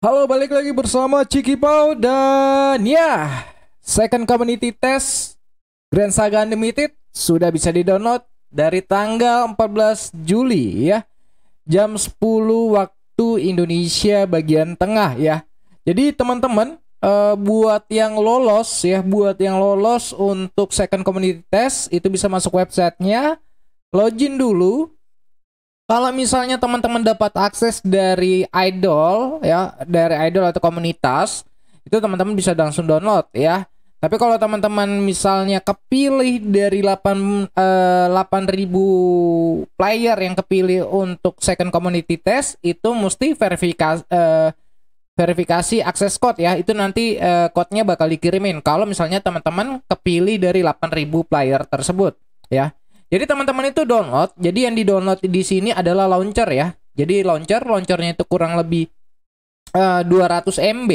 Halo, balik lagi bersama Ciki Pau dan ya, Second Community Test Grand Saga Unlimited sudah bisa di-download dari tanggal 14 Juli ya. Jam 10 waktu Indonesia bagian tengah ya. Jadi teman-teman e, buat yang lolos ya, buat yang lolos untuk Second Community Test itu bisa masuk websitenya, login dulu kalau misalnya teman-teman dapat akses dari idol ya, dari idol atau komunitas, itu teman-teman bisa langsung download ya. Tapi kalau teman-teman misalnya kepilih dari 8 eh, 8000 player yang kepilih untuk second community test itu mesti verifikasi eh, verifikasi akses code ya. Itu nanti eh, code-nya bakal dikirimin kalau misalnya teman-teman kepilih dari 8000 player tersebut ya. Jadi teman-teman itu download. Jadi yang di download di sini adalah launcher ya. Jadi launcher, launchernya itu kurang lebih uh, 200 MB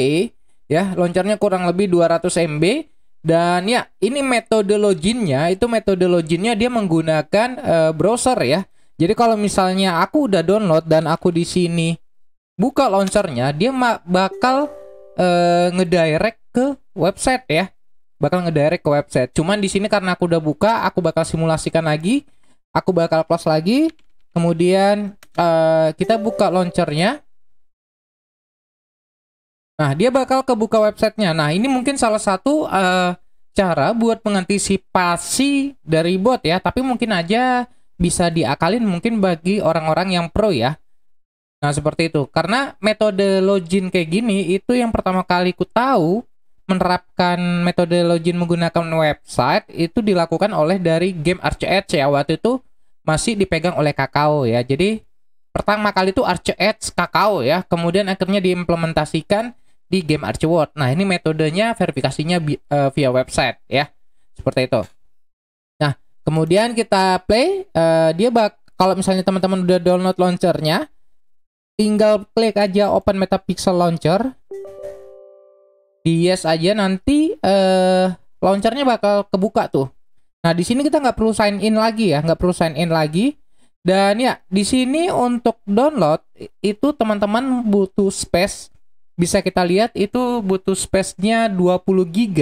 ya. Launchernya kurang lebih 200 MB dan ya ini metode loginnya itu metode loginnya dia menggunakan uh, browser ya. Jadi kalau misalnya aku udah download dan aku di sini buka launchernya, dia bakal uh, ngedirect ke website ya bakal ngedirect ke website. Cuman di sini karena aku udah buka, aku bakal simulasikan lagi, aku bakal close lagi, kemudian uh, kita buka launchernya. Nah, dia bakal kebuka websitenya. Nah, ini mungkin salah satu uh, cara buat mengantisipasi dari bot ya, tapi mungkin aja bisa diakalin mungkin bagi orang-orang yang pro ya. Nah, seperti itu. Karena metode login kayak gini itu yang pertama kali ku tahu menerapkan metode login menggunakan website itu dilakukan oleh dari game Arch ya waktu itu masih dipegang oleh Kakao ya. Jadi pertama kali itu Arch Kakao ya, kemudian akhirnya diimplementasikan di game World. Nah, ini metodenya verifikasinya uh, via website ya. Seperti itu. Nah, kemudian kita play uh, dia bak kalau misalnya teman-teman udah download launchernya tinggal klik aja open metapixel launcher di yes aja nanti eh launchernya bakal kebuka tuh. Nah, di sini kita nggak perlu sign in lagi ya, nggak perlu sign in lagi. Dan ya, di sini untuk download itu teman-teman butuh space. Bisa kita lihat itu butuh space-nya 20 GB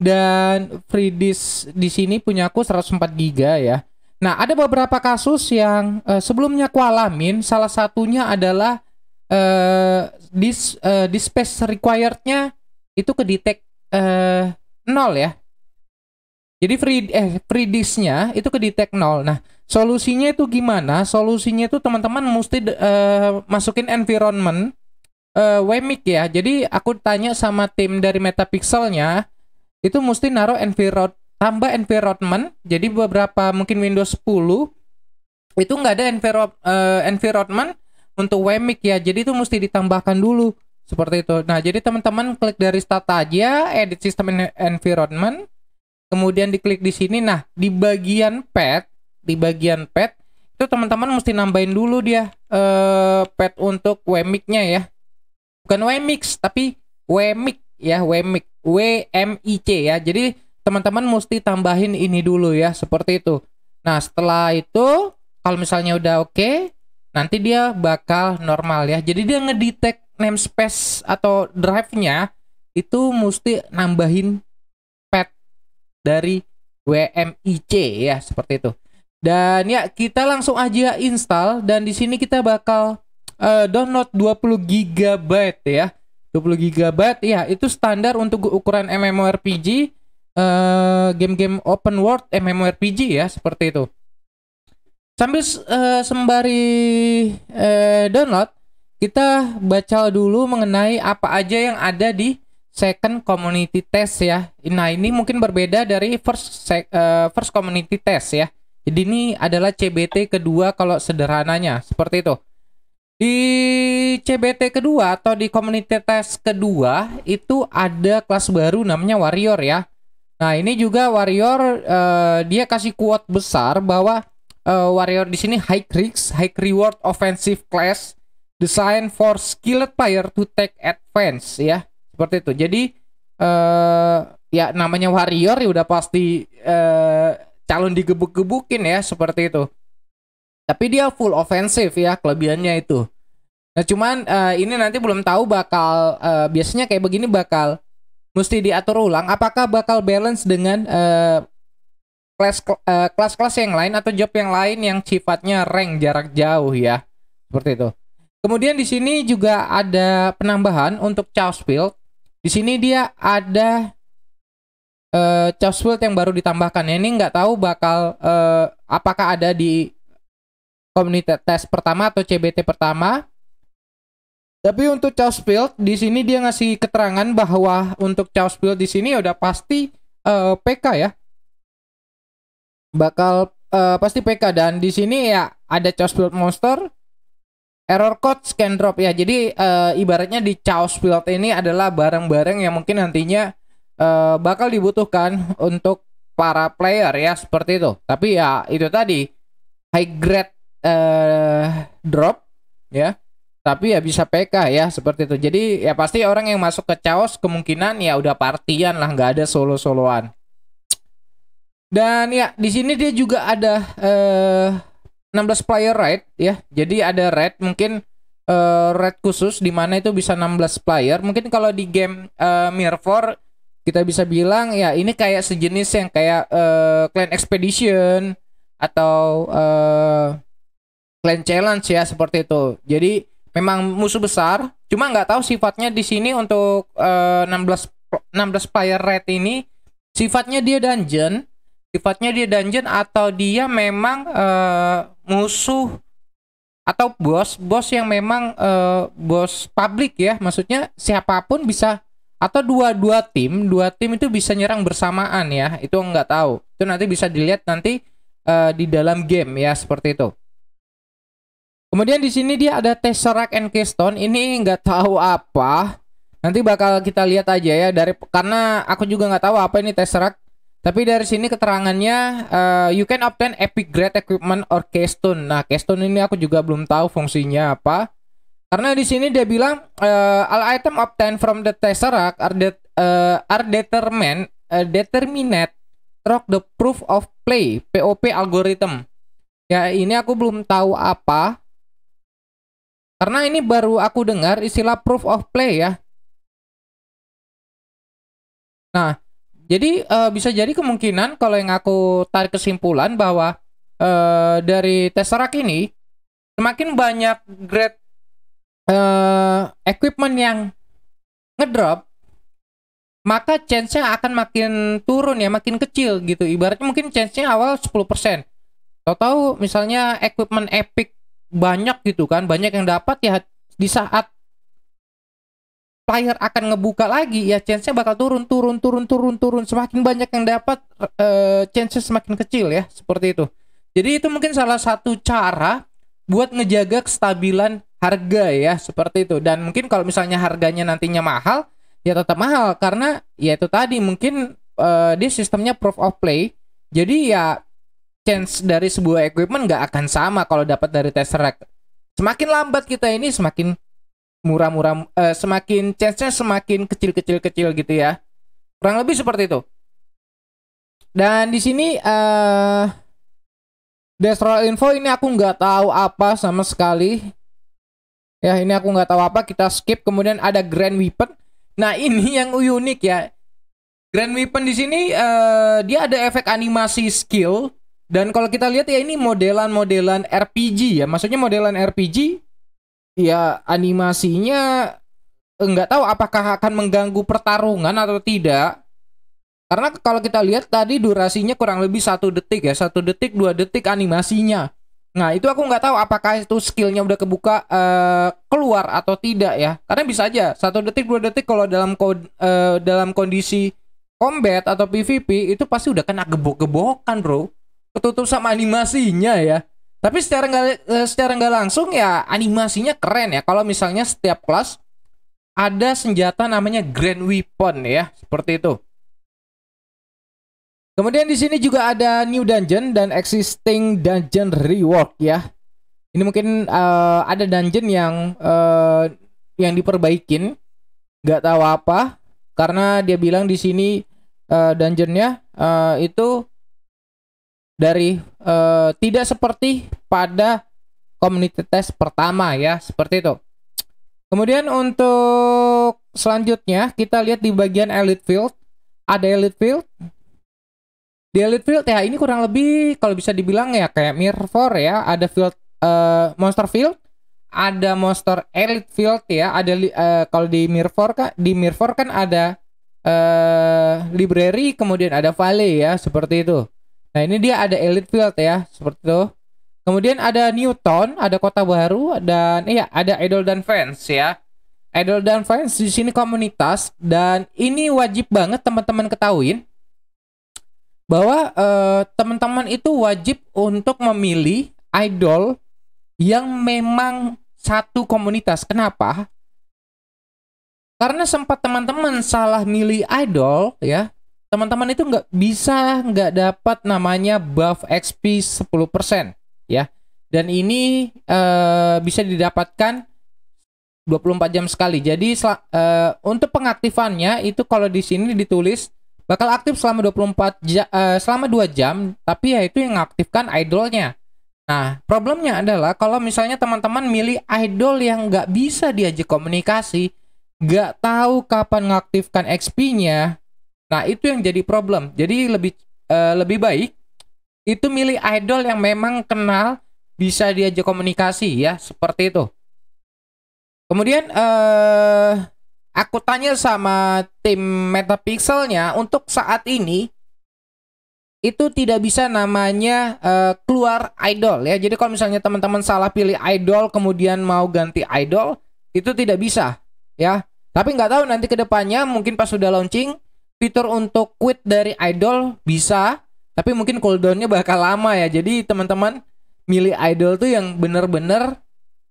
dan free disk di sini punya aku 104 GB ya. Nah, ada beberapa kasus yang uh, sebelumnya aku alamin, salah satunya adalah eh, disk uh, eh, disk space required-nya itu ke detect eh, nol ya. Jadi free eh predisnya itu ke detect nol. Nah, solusinya itu gimana? Solusinya itu teman-teman mesti eh, masukin environment eh, WMIC ya. Jadi aku tanya sama tim dari Metapixelnya itu mesti naruh environment tambah environment. Jadi beberapa mungkin Windows 10 itu nggak ada enviro, uh, environment untuk WMIC ya. Jadi itu mesti ditambahkan dulu. Seperti itu. Nah, jadi teman-teman klik dari start aja, edit system environment, kemudian diklik di sini. Nah, di bagian pet, di bagian pet itu teman-teman mesti nambahin dulu dia eh, pet untuk wmic-nya ya. Bukan wmix tapi wmic ya, wmic, wmic ya. Jadi teman-teman mesti tambahin ini dulu ya, seperti itu. Nah, setelah itu kalau misalnya udah oke, okay, nanti dia bakal normal ya. Jadi dia ngedetect namespace atau drive-nya itu mesti nambahin pet dari WMIC ya seperti itu. Dan ya kita langsung aja install dan di sini kita bakal uh, download 20 GB ya. 20 GB ya itu standar untuk ukuran MMORPG game eh, game-game open world MMORPG ya seperti itu. Sambil uh, sembari uh, download kita baca dulu mengenai apa aja yang ada di second community test ya. Nah, ini mungkin berbeda dari first uh, first community test ya. Jadi ini adalah CBT kedua kalau sederhananya seperti itu. Di CBT kedua atau di community test kedua itu ada kelas baru namanya warrior ya. Nah, ini juga warrior uh, dia kasih quote besar bahwa uh, warrior di sini high risk, high reward offensive class design for skilled player to take advance ya seperti itu jadi uh, ya namanya warrior ya udah pasti uh, calon digebuk-gebukin ya seperti itu tapi dia full offensive ya kelebihannya itu nah cuman uh, ini nanti belum tahu bakal uh, biasanya kayak begini bakal mesti diatur ulang apakah bakal balance dengan kelas kelas kelas-kelas yang lain atau job yang lain yang sifatnya rank jarak jauh ya seperti itu Kemudian di sini juga ada penambahan untuk Charles Field. Di sini dia ada uh, eh, Charles Field yang baru ditambahkan. Ya, ini nggak tahu bakal uh, apakah ada di komunitas tes pertama atau CBT pertama. Tapi untuk Charles Field di sini dia ngasih keterangan bahwa untuk Charles Field di sini udah pasti uh, eh, PK ya. Bakal uh, pasti PK dan di sini ya ada Charles Field Monster Error code scan drop ya. Jadi uh, ibaratnya di Chaos Pilot ini adalah barang-barang yang mungkin nantinya uh, bakal dibutuhkan untuk para player ya seperti itu. Tapi ya itu tadi high grade uh, drop ya. Tapi ya bisa PK ya seperti itu. Jadi ya pasti orang yang masuk ke Chaos kemungkinan ya udah partian lah nggak ada solo-soloan. Dan ya di sini dia juga ada uh, 16 player raid ya. Jadi ada raid mungkin uh, eh, raid khusus di mana itu bisa 16 player. Mungkin kalau di game uh, Mirror 4 kita bisa bilang ya ini kayak sejenis yang kayak uh, Clan Expedition atau uh, Clan Challenge ya seperti itu. Jadi memang musuh besar, cuma nggak tahu sifatnya di sini untuk uh, 16 16 player raid ini sifatnya dia dungeon sifatnya dia dungeon atau dia memang uh, musuh atau bos-bos yang memang uh, bos publik ya maksudnya siapapun bisa atau dua-dua tim dua tim itu bisa nyerang bersamaan ya itu nggak tahu itu nanti bisa dilihat nanti uh, di dalam game ya seperti itu kemudian di sini dia ada tesseract and keystone ini nggak tahu apa nanti bakal kita lihat aja ya dari karena aku juga nggak tahu apa ini tesseract tapi dari sini keterangannya uh, you can obtain epic grade equipment or keystone. Nah, keystone ini aku juga belum tahu fungsinya apa. Karena di sini dia bilang uh, all item obtained from the tesseract are, de uh, eh, are determined uh, determinate rock the proof of play POP algorithm. Ya, ini aku belum tahu apa. Karena ini baru aku dengar istilah proof of play ya. Nah, jadi uh, bisa jadi kemungkinan kalau yang aku tarik kesimpulan bahwa uh, dari Tesseract ini semakin banyak grade uh, equipment yang ngedrop maka chance-nya akan makin turun ya, makin kecil gitu. Ibaratnya mungkin chance-nya awal 10%. Tahu-tahu misalnya equipment epic banyak gitu kan, banyak yang dapat ya di saat player akan ngebuka lagi ya chance-nya bakal turun turun turun turun turun semakin banyak yang dapat uh, eh, chances semakin kecil ya seperti itu jadi itu mungkin salah satu cara buat ngejaga kestabilan harga ya seperti itu dan mungkin kalau misalnya harganya nantinya mahal ya tetap mahal karena ya itu tadi mungkin uh, dia sistemnya proof of play jadi ya chance dari sebuah equipment nggak akan sama kalau dapat dari test track semakin lambat kita ini semakin murah-murah uh, semakin chance-nya semakin kecil-kecil-kecil gitu ya. Kurang lebih seperti itu. Dan di sini eh uh, Destroy info ini aku nggak tahu apa sama sekali. Ya ini aku nggak tahu apa. Kita skip. Kemudian ada Grand Weapon. Nah ini yang unik ya. Grand Weapon di sini uh, dia ada efek animasi skill. Dan kalau kita lihat ya ini modelan-modelan RPG ya. Maksudnya modelan RPG ya animasinya eh, nggak tahu apakah akan mengganggu pertarungan atau tidak karena kalau kita lihat tadi durasinya kurang lebih satu detik ya satu detik dua detik animasinya nah itu aku nggak tahu apakah itu skillnya udah kebuka uh, keluar atau tidak ya karena bisa aja satu detik dua detik kalau dalam uh, dalam kondisi combat atau PVP itu pasti udah kena gebok-gebokan bro ketutup sama animasinya ya tapi secara nggak secara nggak langsung ya animasinya keren ya. Kalau misalnya setiap kelas ada senjata namanya Grand Weapon ya, seperti itu. Kemudian di sini juga ada new dungeon dan existing dungeon rework ya. Ini mungkin uh, ada dungeon yang uh, yang diperbaikin, nggak tahu apa karena dia bilang di sini uh, dungeonnya uh, itu dari Eh, tidak seperti pada komunitas pertama ya, seperti itu. Kemudian untuk selanjutnya kita lihat di bagian elite field. Ada elite field. Di elite field ya ini kurang lebih kalau bisa dibilang ya kayak mirror ya, ada field uh, monster field, ada monster elite field ya, ada uh, kalau di mirror kan di mirror kan ada uh, library kemudian ada valley ya, seperti itu. Nah ini dia ada elite field ya seperti itu. Kemudian ada Newton, ada kota baru dan iya ada idol dan fans ya. Idol dan fans di sini komunitas dan ini wajib banget teman-teman ketahuin bahwa eh, teman-teman itu wajib untuk memilih idol yang memang satu komunitas. Kenapa? Karena sempat teman-teman salah milih idol ya, teman-teman itu nggak bisa nggak dapat namanya buff XP 10% ya dan ini uh, bisa didapatkan 24 jam sekali jadi uh, untuk pengaktifannya itu kalau di sini ditulis bakal aktif selama 24 ja uh, selama 2 jam tapi ya itu yang mengaktifkan idolnya nah problemnya adalah kalau misalnya teman-teman milih idol yang nggak bisa diajak komunikasi nggak tahu kapan mengaktifkan XP-nya Nah, itu yang jadi problem. Jadi lebih uh, lebih baik itu milih idol yang memang kenal, bisa diajak komunikasi ya, seperti itu. Kemudian uh, aku tanya sama tim Metapixelnya untuk saat ini itu tidak bisa namanya uh, keluar idol ya. Jadi kalau misalnya teman-teman salah pilih idol kemudian mau ganti idol itu tidak bisa ya. Tapi nggak tahu nanti kedepannya mungkin pas sudah launching fitur untuk quit dari idol bisa, tapi mungkin cooldownnya bakal lama ya. Jadi teman-teman milih idol tuh yang bener-bener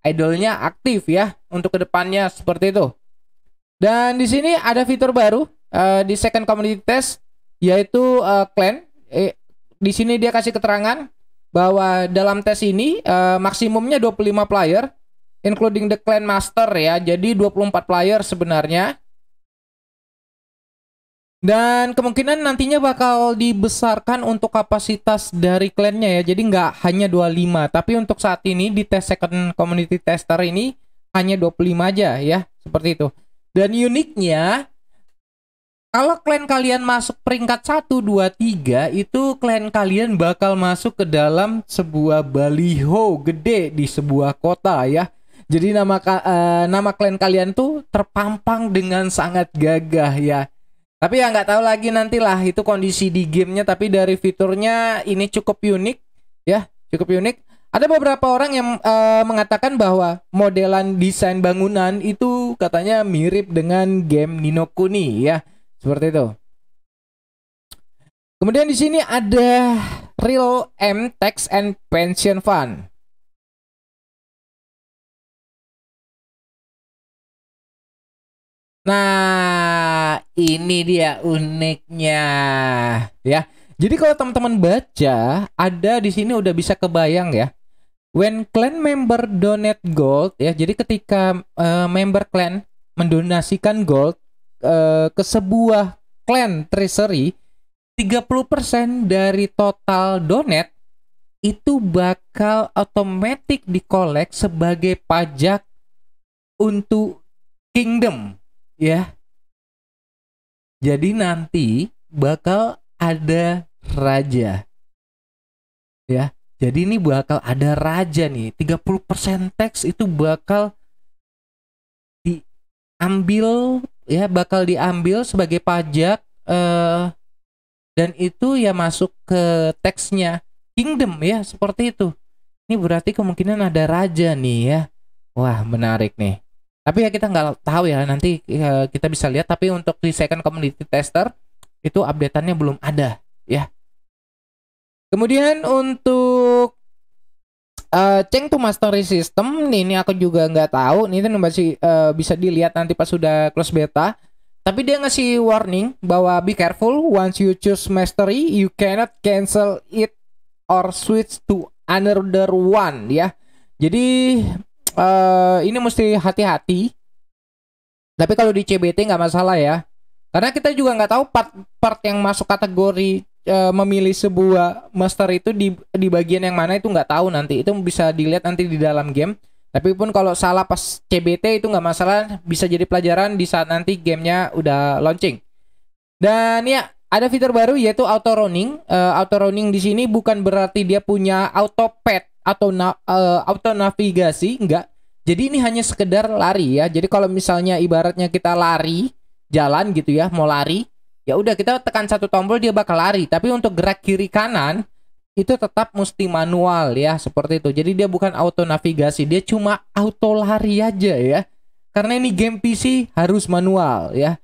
idolnya aktif ya untuk kedepannya seperti itu. Dan di sini ada fitur baru uh, di second community test yaitu uh, clan. Eh, di sini dia kasih keterangan bahwa dalam tes ini uh, maksimumnya 25 player including the clan master ya. Jadi 24 player sebenarnya. Dan kemungkinan nantinya bakal dibesarkan untuk kapasitas dari klannya ya. Jadi nggak hanya 25, tapi untuk saat ini di test second community tester ini hanya 25 aja ya, seperti itu. Dan uniknya kalau klan kalian masuk peringkat 1, 2, 3 itu klan kalian bakal masuk ke dalam sebuah baliho gede di sebuah kota ya. Jadi nama uh, nama klan kalian tuh terpampang dengan sangat gagah ya tapi ya nggak tahu lagi nantilah itu kondisi di gamenya. Tapi dari fiturnya ini cukup unik, ya cukup unik. Ada beberapa orang yang e, mengatakan bahwa modelan desain bangunan itu katanya mirip dengan game Nino Kuni, ya seperti itu. Kemudian di sini ada Real M Tax and Pension Fund. Nah, ini dia uniknya ya. Jadi kalau teman-teman baca, ada di sini udah bisa kebayang ya. When clan member donate gold ya. Jadi ketika uh, member clan mendonasikan gold uh, ke sebuah clan treasury, 30% dari total donate itu bakal otomatis dikolek sebagai pajak untuk kingdom ya jadi nanti bakal ada raja ya jadi ini bakal ada raja nih 30% teks itu bakal diambil ya bakal diambil sebagai pajak eh, dan itu ya masuk ke teksnya kingdom ya seperti itu ini berarti kemungkinan ada raja nih ya wah menarik nih tapi ya kita nggak tahu ya nanti ya, kita bisa lihat tapi untuk di second community tester itu updateannya belum ada ya kemudian untuk uh, eh, Ceng to mastery system nih ini aku juga nggak tahu nih ini masih uh, bisa dilihat nanti pas sudah close beta tapi dia ngasih warning bahwa be careful once you choose mastery you cannot cancel it or switch to another one ya jadi uh, ini mesti hati-hati. Tapi kalau di CBT nggak masalah ya. Karena kita juga nggak tahu part-part yang masuk kategori uh, memilih sebuah master itu di di bagian yang mana itu nggak tahu nanti. Itu bisa dilihat nanti di dalam game. Tapi pun kalau salah pas CBT itu nggak masalah, bisa jadi pelajaran di saat nanti gamenya udah launching. Dan ya, ada fitur baru yaitu auto running. Uh, auto running di sini bukan berarti dia punya auto pet atau na uh, eh, auto navigasi enggak. Jadi ini hanya sekedar lari ya. Jadi kalau misalnya ibaratnya kita lari jalan gitu ya, mau lari, ya udah kita tekan satu tombol dia bakal lari. Tapi untuk gerak kiri kanan itu tetap mesti manual ya, seperti itu. Jadi dia bukan auto navigasi, dia cuma auto lari aja ya. Karena ini game PC harus manual ya.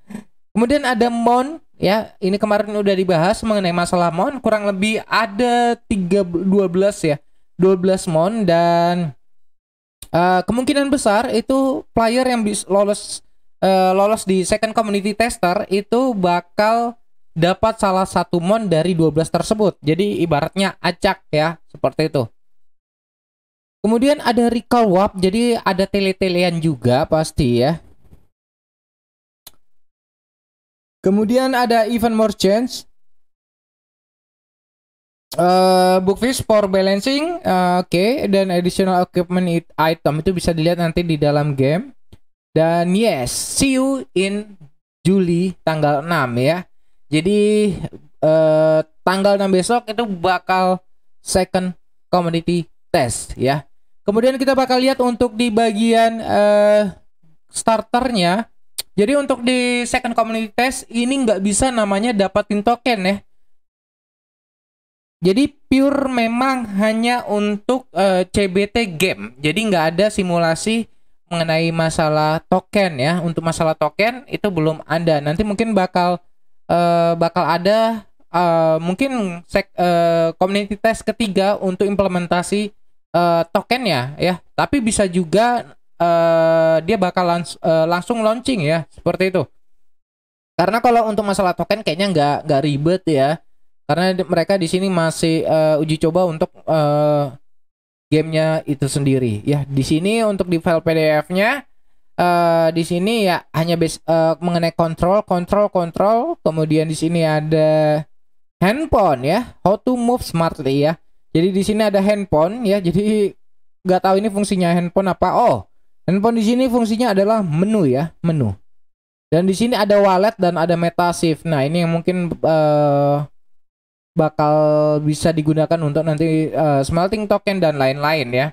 Kemudian ada mount ya ini kemarin udah dibahas mengenai masalah mon kurang lebih ada 3 12 ya 12 mon dan uh, kemungkinan besar itu player yang bisa lolos uh, lolos di second community tester itu bakal dapat salah satu mon dari 12 tersebut. Jadi ibaratnya acak ya, seperti itu. Kemudian ada recall warp, jadi ada tele-telean juga pasti ya. Kemudian ada event chance. Uh, eh, bookfish for balancing, uh, oke, okay. dan additional equipment item itu bisa dilihat nanti di dalam game. Dan yes, see you in Juli tanggal 6 ya. Jadi uh, tanggal 6 besok itu bakal second community test ya. Kemudian kita bakal lihat untuk di bagian uh, starternya. Jadi untuk di second community test ini nggak bisa namanya dapatin token ya. Jadi pure memang hanya untuk uh, eh, CBT game. Jadi nggak ada simulasi mengenai masalah token ya. Untuk masalah token itu belum ada. Nanti mungkin bakal uh, bakal ada uh, mungkin sek, uh, community test ketiga untuk implementasi uh, ya. ya. Tapi bisa juga uh, dia bakal langs uh, langsung launching ya seperti itu. Karena kalau untuk masalah token kayaknya nggak nggak ribet ya karena mereka di sini masih uh, uji coba untuk uh, gamenya itu sendiri ya di sini untuk di file PDF-nya uh, eh, di sini ya hanya base, uh, mengenai kontrol kontrol kontrol kemudian di sini ada handphone ya how to move smartly ya jadi di sini ada handphone ya jadi nggak tahu ini fungsinya handphone apa oh handphone di sini fungsinya adalah menu ya menu dan di sini ada wallet dan ada meta shift nah ini yang mungkin uh, bakal bisa digunakan untuk nanti uh, smelting token dan lain-lain ya.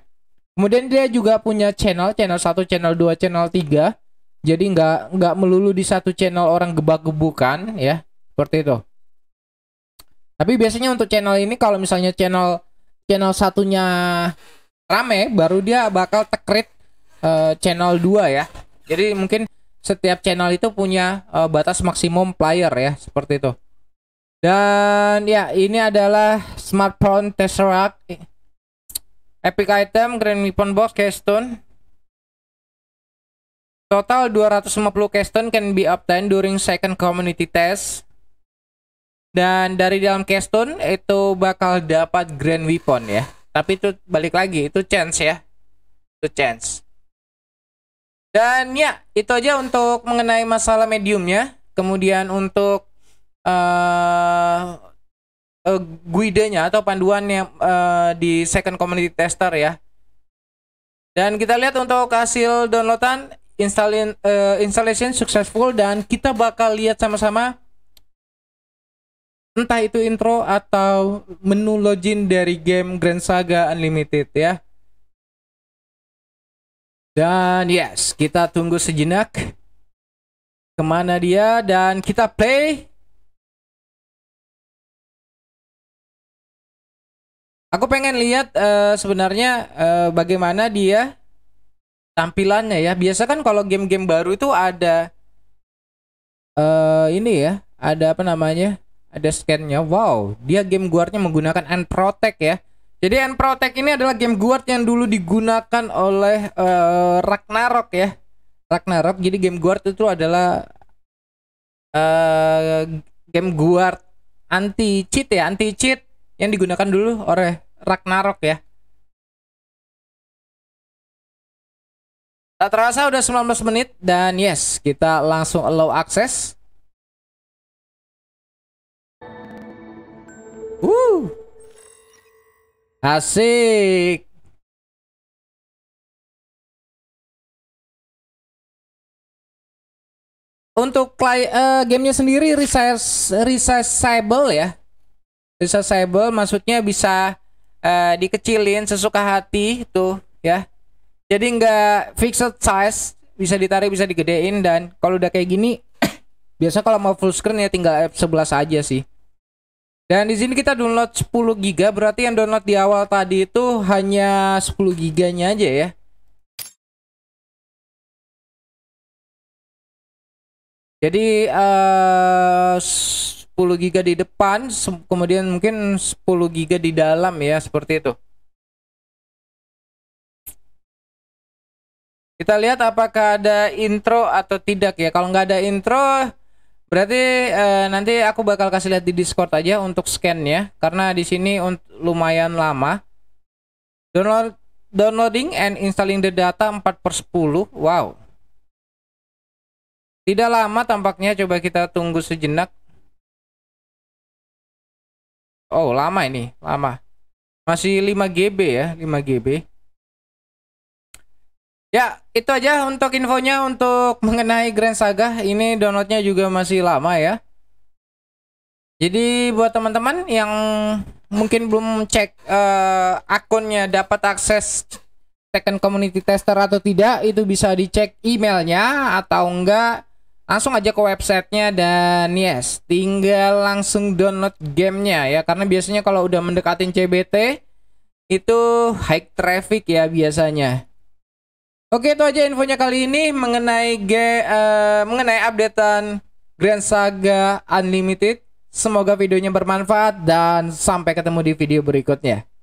Kemudian dia juga punya channel, channel 1, channel 2, channel 3. Jadi nggak nggak melulu di satu channel orang gebak-gebukan ya, seperti itu. Tapi biasanya untuk channel ini kalau misalnya channel channel satunya rame baru dia bakal tekrit uh, channel 2 ya. Jadi mungkin setiap channel itu punya uh, batas maksimum player ya, seperti itu. Dan ya ini adalah smartphone Tesseract Epic item Grand Weapon Box Keystone Total 250 keystone can be obtained during second community test Dan dari dalam keystone itu bakal dapat Grand Weapon ya Tapi itu balik lagi itu chance ya Itu chance Dan ya itu aja untuk mengenai masalah mediumnya Kemudian untuk uh, uh, guidenya atau panduannya uh, di second community tester ya. Dan kita lihat untuk hasil downloadan installin uh, installation successful dan kita bakal lihat sama-sama entah itu intro atau menu login dari game Grand Saga Unlimited ya. Dan yes, kita tunggu sejenak kemana dia dan kita play Aku pengen lihat uh, sebenarnya uh, bagaimana dia tampilannya ya. Biasa kan kalau game-game baru itu ada uh, ini ya, ada apa namanya? Ada scan-nya. Wow, dia game guard-nya menggunakan Unprotect ya. Jadi Unprotect ini adalah game guard yang dulu digunakan oleh uh, Ragnarok ya. Ragnarok. Jadi game guard itu adalah uh, game guard anti cheat ya, anti cheat yang digunakan dulu oleh Ragnarok ya. Tak terasa udah 19 menit dan yes, kita langsung allow akses. Uh. Asik. Untuk play, uh, eh, gamenya sendiri resize, resizable ya resizable maksudnya bisa uh, dikecilin sesuka hati tuh ya jadi nggak fixed size bisa ditarik bisa digedein dan kalau udah kayak gini biasa kalau mau full screen ya tinggal F11 aja sih dan di sini kita download 10 giga, berarti yang download di awal tadi itu hanya 10 giganya aja ya jadi uh, 10 giga di depan kemudian mungkin 10 giga di dalam ya seperti itu kita lihat apakah ada intro atau tidak ya kalau nggak ada intro berarti eh, nanti aku bakal kasih lihat di Discord aja untuk scan ya karena di sini lumayan lama download downloading and installing the data 4 per 10 wow tidak lama tampaknya coba kita tunggu sejenak Oh, lama ini, lama. Masih 5 GB ya, 5 GB. Ya, itu aja untuk infonya untuk mengenai Grand Saga. Ini downloadnya juga masih lama ya. Jadi buat teman-teman yang mungkin belum cek uh, akunnya dapat akses Tekken Community Tester atau tidak, itu bisa dicek emailnya atau enggak langsung aja ke websitenya dan yes tinggal langsung download gamenya ya karena biasanya kalau udah mendekatin CBT itu high traffic ya biasanya Oke itu aja infonya kali ini mengenai ge, uh, mengenai updatean Grand Saga Unlimited. Semoga videonya bermanfaat dan sampai ketemu di video berikutnya.